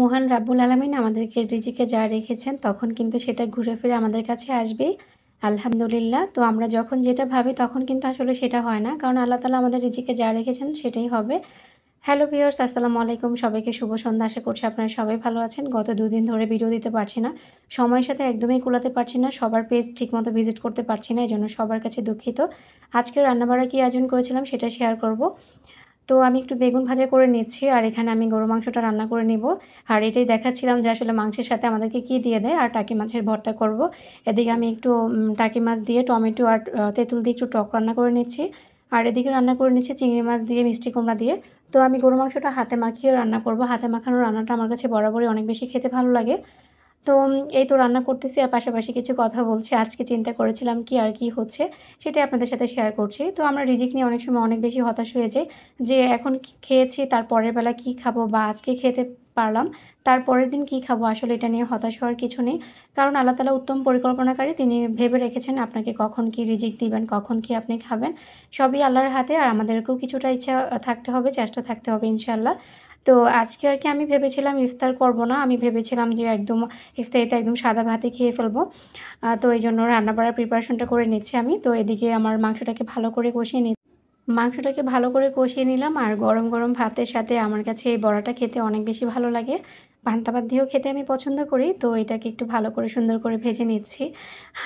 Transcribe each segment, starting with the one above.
মহান রাব্বুল আলমিন আমাদেরকে রিজিকে যা রেখেছেন তখন কিন্তু সেটা ঘুরে ফিরে আমাদের কাছে আসবে আলহামদুলিল্লাহ তো আমরা যখন যেটা ভাবি তখন কিন্তু আসলে সেটা হয় না কারণ আল্লাহ তালা আমাদের রিজিকে যা রেখেছেন সেটাই হবে হ্যালো ভিওর্স আসসালামু আলাইকুম সবাইকে শুভ সন্ধ্যা আশা করছি আপনারা সবাই ভালো আছেন গত দুদিন ধরে ভিডিও দিতে পারছি না সময়ের সাথে একদমই কুলাতে পারছি না সবার পেজ ঠিকমতো ভিজিট করতে পারছি না এই জন্য সবার কাছে দুঃখিত আজকে রান্নাবাড়া কী আয়োজন করেছিলাম সেটা শেয়ার করব তো আমি একটু বেগুন ভাজা করে নিচ্ছি আর এখানে আমি গরু মাংসটা রান্না করে নিব আর এটাই দেখাচ্ছিলাম যে আসলে মাংসের সাথে আমাদেরকে কি দিয়ে দেয় আর টাকি মাছের ভর্তা করব এদিকে আমি একটু টাকি মাছ দিয়ে টমেটো আর তেঁতুল দিয়ে একটু টক রান্না করে নিচ্ছি আর এদিকে রান্না করে নিচ্ছি চিংড়ি মাছ দিয়ে মিষ্টি কুমড়া দিয়ে তো আমি গরু মাংসটা হাতে মাখিয়ে রান্না করব হাতে মাখানোর রান্নাটা আমার কাছে বরাবরই অনেক বেশি খেতে ভালো লাগে তো এই তো রান্না করতেছি আর পাশাপাশি কিছু কথা বলছি আজকে চিন্তা করেছিলাম কি আর কি হচ্ছে সেটাই আপনাদের সাথে শেয়ার করছি তো আমরা রিজিক নিয়ে অনেক সময় অনেক বেশি হতাশ হয়ে যাই যে এখন খেয়েছি তার পরের বেলা কি খাবো বা আজকে খেতে পারলাম তারপরের দিন কি খাবো আসলে এটা নিয়ে হতাশ হওয়ার কিছু নেই কারণ আল্লাহ তালা উত্তম পরিকল্পনাকারী তিনি ভেবে রেখেছেন আপনাকে কখন কি রিজিক দিবেন কখন কি আপনি খাবেন সবই আল্লাহর হাতে আর আমাদেরকেও কিছুটা ইচ্ছা থাকতে হবে চেষ্টা থাকতে হবে ইনশাল্লাহ তো আজকে আর কি আমি ভেবেছিলাম ইফতার করব না আমি ভেবেছিলাম যে একদম ইফতারিতে একদম সাদা ভাতে খেয়ে ফেলবো তো এই জন্য রান্নাবাড়ার প্রিপারেশনটা করে নিচ্ছি আমি তো এদিকে আমার মাংসটাকে ভালো করে কষিয়ে নিচ্ছি মাংসটাকে ভালো করে কষিয়ে নিলাম আর গরম গরম ভাতের সাথে আমার কাছে এই বড়াটা খেতে অনেক বেশি ভালো লাগে পান্তা দিয়েও খেতে আমি পছন্দ করি তো এটাকে একটু ভালো করে সুন্দর করে ভেজে নিচ্ছি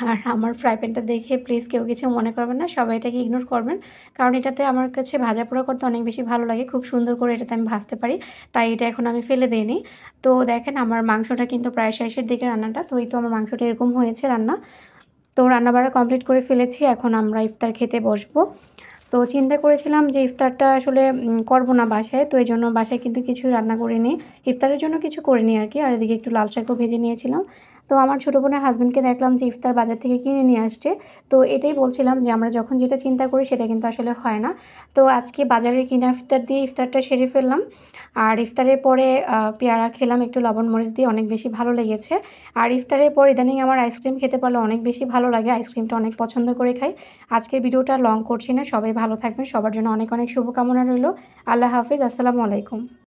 আর আমার ফ্রাই প্যানটা দেখে প্লিজ কেউ কিছু মনে করবেন না সবাই এটাকে ইগনোর করবেন কারণ এটাতে আমার কাছে ভাজা পোড়া করতে অনেক বেশি ভালো লাগে খুব সুন্দর করে এটাতে আমি ভাজতে পারি তাই এটা এখন আমি ফেলে দিইনি তো দেখেন আমার মাংসটা কিন্তু প্রায় শেষের দিকে রান্নাটা তো এই তো আমার মাংসটা এরকম হয়েছে রান্না তো রান্নাবাড়া কমপ্লিট করে ফেলেছি এখন আমরা ইফতার খেতে বসবো তো চিন্তা করেছিলাম যে ইফতারটা আসলে করব না বাসায় তো এই জন্য বাসায় কিন্তু কিছু রান্না করিনি ইফতারের জন্য কিছু করিনি আর কি আর এদিকে একটু লাল শাকও ভেজে নিয়েছিলাম তো আমার ছোটো বোনের হাজব্যান্ডকে দেখলাম যে ইফতার বাজার থেকে কিনে নিয়ে আসছে তো এটাই বলছিলাম যে আমরা যখন যেটা চিন্তা করি সেটা কিন্তু আসলে হয় না তো আজকে বাজারে কিনা ইফতার দিয়ে ইফতারটা সেরে ফেললাম আর ইফতারের পরে পেয়ারা খেলাম একটু লবণ মরিচ দিয়ে অনেক বেশি ভালো লেগেছে আর ইফতারের পর ইদানিং আমার আইসক্রিম খেতে পারলে অনেক বেশি ভালো লাগে আইসক্রিমটা অনেক পছন্দ করে খাই আজকের ভিডিওটা লং করছি না সবাই ভালো থাকবেন সবার জন্য অনেক অনেক শুভকামনা রইল আল্লাহ হাফিজ আসসালামু আলাইকুম